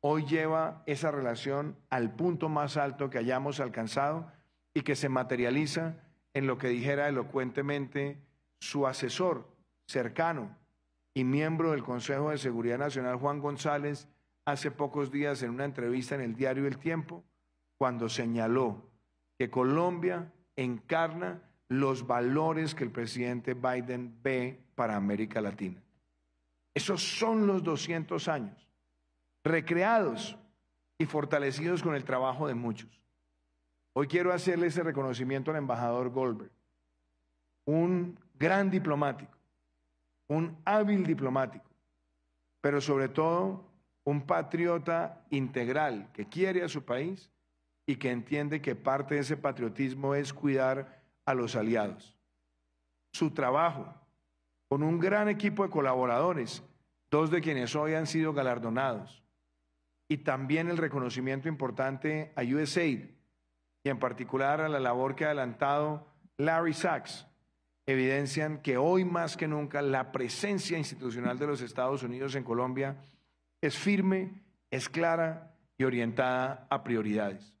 hoy lleva esa relación al punto más alto que hayamos alcanzado y que se materializa en lo que dijera elocuentemente su asesor cercano y miembro del Consejo de Seguridad Nacional, Juan González, hace pocos días en una entrevista en el diario El Tiempo, cuando señaló que Colombia encarna los valores que el presidente Biden ve para América Latina. Esos son los 200 años recreados y fortalecidos con el trabajo de muchos. Hoy quiero hacerle ese reconocimiento al embajador Goldberg, un gran diplomático, un hábil diplomático, pero sobre todo un patriota integral que quiere a su país y que entiende que parte de ese patriotismo es cuidar a los aliados. Su trabajo con un gran equipo de colaboradores, dos de quienes hoy han sido galardonados, y también el reconocimiento importante a USAID y en particular a la labor que ha adelantado Larry Sachs, evidencian que hoy más que nunca la presencia institucional de los Estados Unidos en Colombia es firme, es clara y orientada a prioridades.